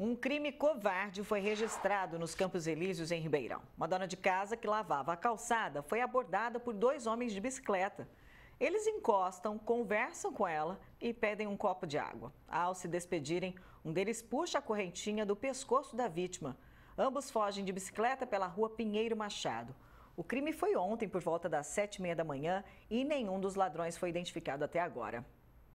Um crime covarde foi registrado nos Campos Elíseos, em Ribeirão. Uma dona de casa que lavava a calçada foi abordada por dois homens de bicicleta. Eles encostam, conversam com ela e pedem um copo de água. Ao se despedirem, um deles puxa a correntinha do pescoço da vítima. Ambos fogem de bicicleta pela rua Pinheiro Machado. O crime foi ontem, por volta das sete e meia da manhã, e nenhum dos ladrões foi identificado até agora.